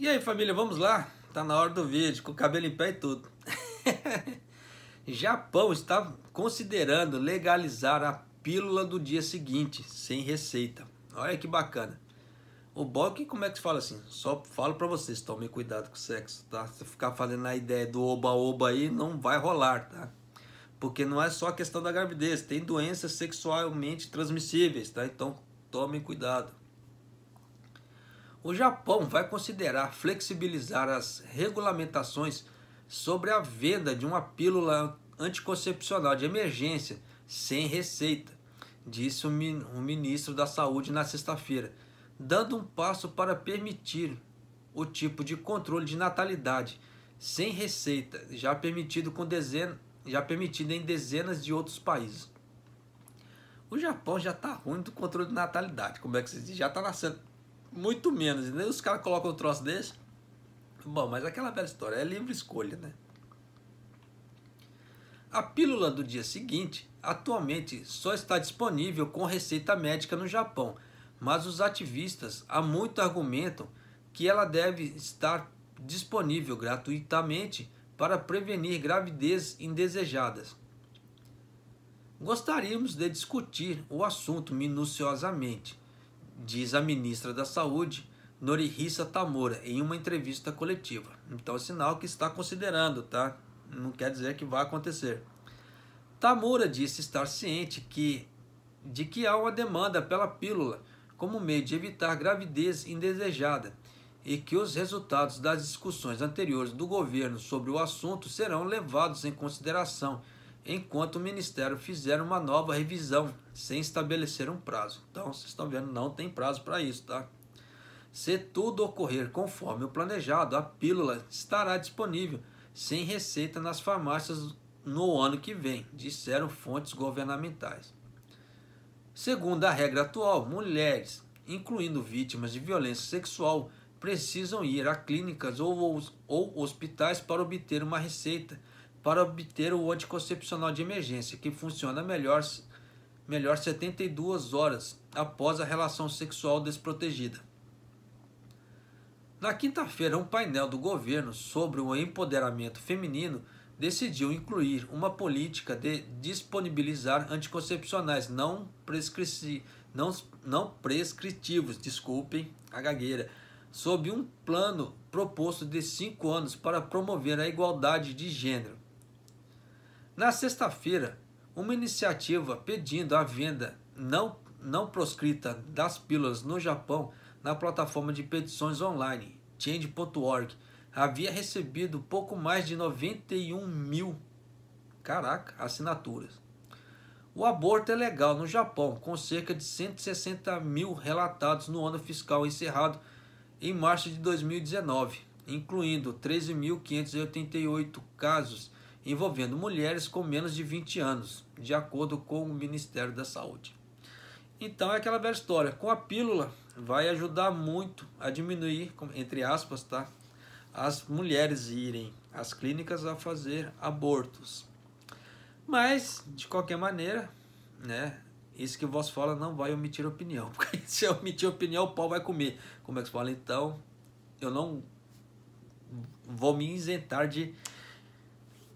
E aí família, vamos lá? Tá na hora do vídeo, com o cabelo em pé e tudo. Japão está considerando legalizar a pílula do dia seguinte, sem receita. Olha que bacana. O bom como é que se fala assim? Só falo para vocês, tomem cuidado com o sexo, tá? Se ficar fazendo a ideia do oba-oba aí, não vai rolar, tá? Porque não é só a questão da gravidez, tem doenças sexualmente transmissíveis, tá? Então tomem cuidado. O Japão vai considerar flexibilizar as regulamentações sobre a venda de uma pílula anticoncepcional de emergência sem receita, disse o ministro da Saúde na sexta-feira, dando um passo para permitir o tipo de controle de natalidade sem receita, já permitido, com já permitido em dezenas de outros países. O Japão já está ruim do controle de natalidade, como é que se diz? Já está nascendo muito menos. E os caras colocam um troço desse. Bom, mas aquela velha história, é livre escolha, né? A pílula do dia seguinte atualmente só está disponível com receita médica no Japão, mas os ativistas há muito argumentam que ela deve estar disponível gratuitamente para prevenir gravidezes indesejadas. Gostaríamos de discutir o assunto minuciosamente, diz a ministra da Saúde, Norihisa Tamura, em uma entrevista coletiva. Então, é sinal que está considerando, tá? Não quer dizer que vai acontecer. Tamura disse estar ciente que, de que há uma demanda pela pílula como meio de evitar gravidez indesejada e que os resultados das discussões anteriores do governo sobre o assunto serão levados em consideração enquanto o Ministério fizer uma nova revisão, sem estabelecer um prazo. Então, vocês estão vendo, não tem prazo para isso, tá? Se tudo ocorrer conforme o planejado, a pílula estará disponível sem receita nas farmácias no ano que vem, disseram fontes governamentais. Segundo a regra atual, mulheres, incluindo vítimas de violência sexual, precisam ir a clínicas ou, ou hospitais para obter uma receita para obter o anticoncepcional de emergência, que funciona melhor, melhor 72 horas após a relação sexual desprotegida. Na quinta-feira, um painel do governo sobre o empoderamento feminino decidiu incluir uma política de disponibilizar anticoncepcionais não, prescri não, não prescritivos, desculpem a gagueira, sob um plano proposto de cinco anos para promover a igualdade de gênero. Na sexta-feira, uma iniciativa pedindo a venda não, não proscrita das pílulas no Japão na plataforma de petições online change.org havia recebido pouco mais de 91 mil caraca, assinaturas. O aborto é legal no Japão, com cerca de 160 mil relatados no ano fiscal encerrado em março de 2019, incluindo 13.588 casos envolvendo mulheres com menos de 20 anos, de acordo com o Ministério da Saúde. Então é aquela velha história, com a pílula vai ajudar muito a diminuir, entre aspas, tá? As mulheres irem às clínicas a fazer abortos. Mas, de qualquer maneira, né? Isso que vos fala não vai omitir opinião. Porque se eu omitir opinião, o pau vai comer. Como é que se fala? Então, eu não vou me isentar de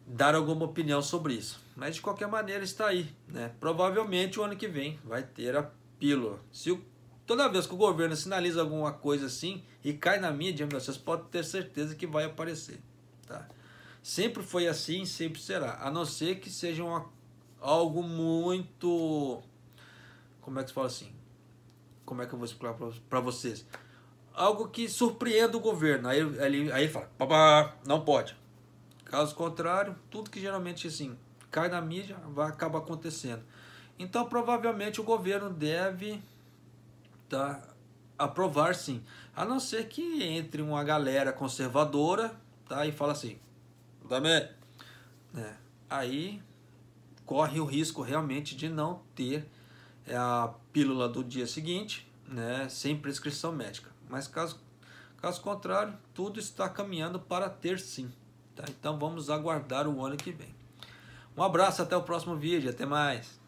dar alguma opinião sobre isso. Mas de qualquer maneira está aí, né? Provavelmente o ano que vem vai ter a pílula. Se o, toda vez que o governo sinaliza alguma coisa assim e cai na mídia, vocês podem ter certeza que vai aparecer, tá? Sempre foi assim, sempre será. A não ser que seja uma, algo muito como é que se fala assim? Como é que eu vou explicar para vocês? Algo que surpreenda o governo. Aí ele aí fala, papá, não pode. Caso contrário, tudo que geralmente assim cai na mídia vai acaba acontecendo. Então, provavelmente o governo deve tá, aprovar sim. A não ser que entre uma galera conservadora tá, e fala assim, também. É, né, aí corre o risco realmente de não ter é, a pílula do dia seguinte, né, sem prescrição médica. Mas caso, caso contrário, tudo está caminhando para ter sim. Tá? Então vamos aguardar o ano que vem. Um abraço, até o próximo vídeo, até mais.